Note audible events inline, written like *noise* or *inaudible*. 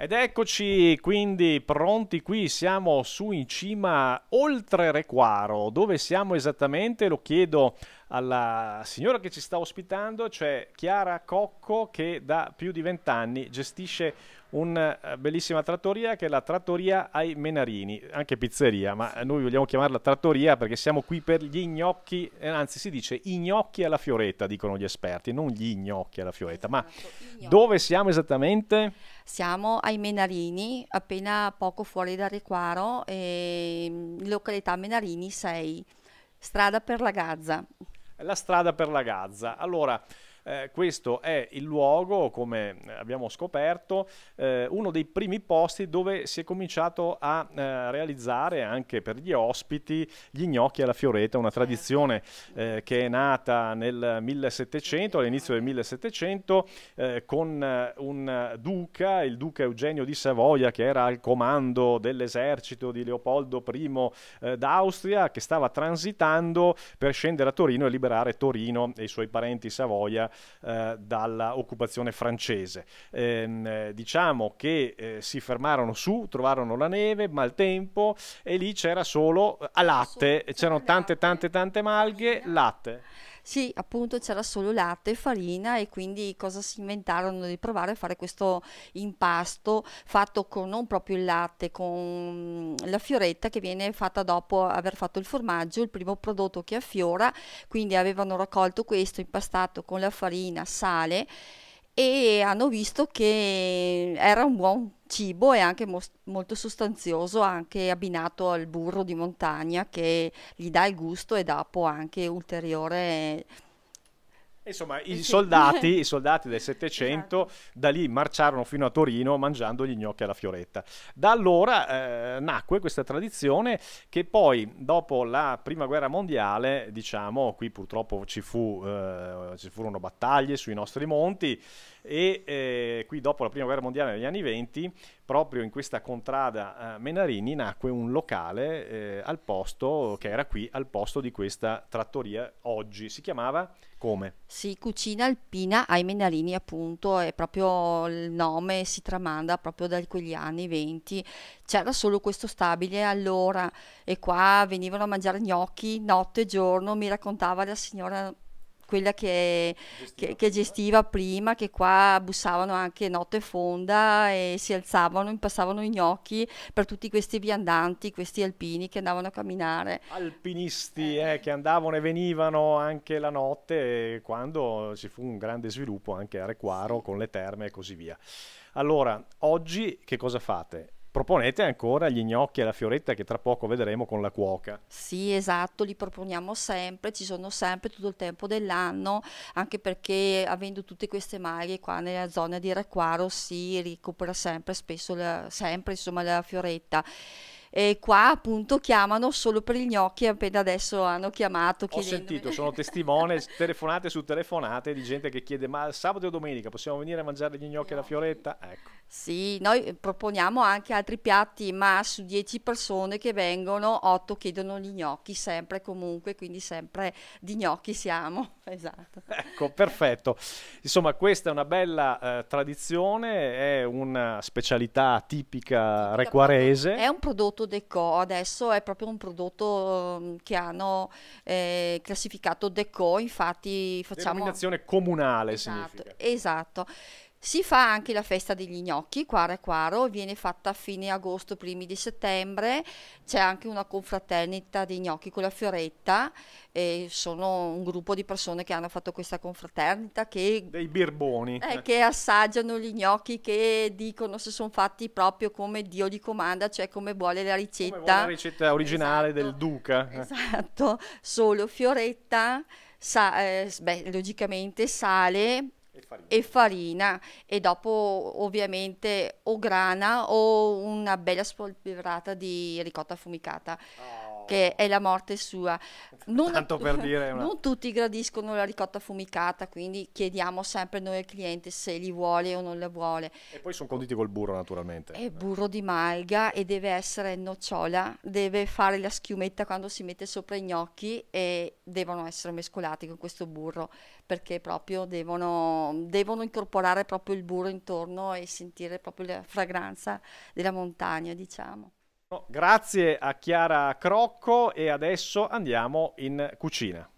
Ed eccoci quindi pronti qui, siamo su in cima oltre Requaro, dove siamo esattamente lo chiedo alla signora che ci sta ospitando, cioè Chiara Cocco che da più di vent'anni gestisce una eh, bellissima trattoria che è la Trattoria ai Menarini, anche pizzeria, ma noi vogliamo chiamarla trattoria perché siamo qui per gli gnocchi, eh, anzi si dice i gnocchi alla fioretta, dicono gli esperti, non gli gnocchi alla fioretta, esatto, ma dove siamo esattamente? Siamo ai Menarini, appena poco fuori dal Requaro, eh, località Menarini 6, strada per la Gazza la strada per la Gaza. Allora, eh, questo è il luogo, come eh, abbiamo scoperto, eh, uno dei primi posti dove si è cominciato a eh, realizzare anche per gli ospiti gli gnocchi alla fioretta, una tradizione eh, che è nata nel 1700, all'inizio del 1700, con un duca, il duca Eugenio di Savoia, che era al comando dell'esercito di Leopoldo I d'Austria, che stava transitando per scendere a Torino e liberare Torino e i suoi parenti Savoia eh, dall'occupazione francese. Ehm, eh, diciamo che eh, si fermarono su, trovarono la neve, maltempo e lì c'era solo eh, a latte, c'erano tante tante tante malghe, latte. Sì, appunto c'era solo latte e farina e quindi cosa si inventarono di provare a fare questo impasto fatto con non proprio il latte, con mm, la fioretta che viene fatta dopo aver fatto il formaggio, il primo prodotto che affiora, quindi avevano raccolto questo impastato con la farina, sale e hanno visto che era un buon cibo e anche mo- molto sostanzioso, anche abbinato al burro di montagna che gli dà il gusto e dà poi anche ulteriore Insomma, i, eh soldati, i soldati, del esatto. Settecento esatto. da lì marciarono fino a Torino mangiando gli gnocchi alla fioretta. Da allora eh, nacque questa tradizione che poi dopo la Prima Guerra Mondiale, diciamo, qui purtroppo ci, fu, eh, ci furono battaglie sui nostri monti e eh, qui dopo la Prima Guerra Mondiale negli anni 20 proprio in questa contrada eh, Menarini nacque un locale eh, al posto, che era qui al posto di questa trattoria oggi. Si chiamava come? Sì, Cucina Alpina ai Menarini appunto, è proprio il nome, si tramanda proprio da quegli anni 20. C'era solo questo stabile allora e qua venivano a mangiare gnocchi notte e giorno, mi raccontava la signora quella che, che, che, gestiva prima, che qua bussavano anche notte fonda e si alzavano, impassavano i gnocchi per tutti questi viandanti, questi alpini che andavano a camminare. Alpinisti eh. Eh, che andavano e venivano anche la notte quando ci fu un grande sviluppo anche a Requaro con le terme e così via. Allora, oggi che cosa fate? proponete ancora gli gnocchi alla fioretta che tra poco vedremo con la cuoca. Sì, esatto, li proponiamo sempre, ci sono sempre tutto il tempo dell'anno, anche perché avendo tutte queste maglie qua nella zona di Requaro si recupera sempre, spesso, la, sempre insomma la fioretta e qua appunto chiamano solo per gli gnocchi appena adesso hanno chiamato ho sentito sono *laughs* testimone telefonate su telefonate di gente che chiede ma sabato e domenica possiamo venire a mangiare gli gnocchi alla fioretta ecco sì noi eh, proponiamo anche altri piatti ma su 10 persone che vengono 8 chiedono gli gnocchi sempre comunque quindi sempre di gnocchi siamo *laughs* esatto ecco perfetto insomma questa è una bella eh, tradizione è una specialità tipica requarese è un prodotto prodotto Deco, adesso è proprio un prodotto ehm, che hanno eh, classificato Deco, infatti facciamo... Denominazione comunale esatto, significa. Esatto, esatto. Si fa anche la festa degli gnocchi, Quaro Quaro, viene fatta a fine agosto, primi di settembre, c'è anche una confraternita di gnocchi con la Fioretta, e sono un gruppo di persone che hanno fatto questa confraternita. Che, Dei birboni. Eh, che assaggiano gli gnocchi, che dicono se sono fatti proprio come Dio li comanda, cioè come vuole la ricetta. Come vuole la ricetta originale esatto, del duca. Eh. Esatto, solo Fioretta, sa, eh, beh, logicamente sale e farina. e farina e dopo ovviamente o grana o una bella spolverata di ricotta affumicata. Oh che è la morte sua. Non, *laughs* una... non, tutti gradiscono la ricotta affumicata, quindi chiediamo sempre noi al cliente se li vuole o non la vuole. E poi sono conditi col burro naturalmente. È burro di malga e deve essere nocciola, deve fare la schiumetta quando si mette sopra i gnocchi e devono essere mescolati con questo burro perché proprio devono, devono incorporare proprio il burro intorno e sentire proprio la fragranza della montagna, diciamo. Grazie a Chiara Crocco e adesso andiamo in cucina.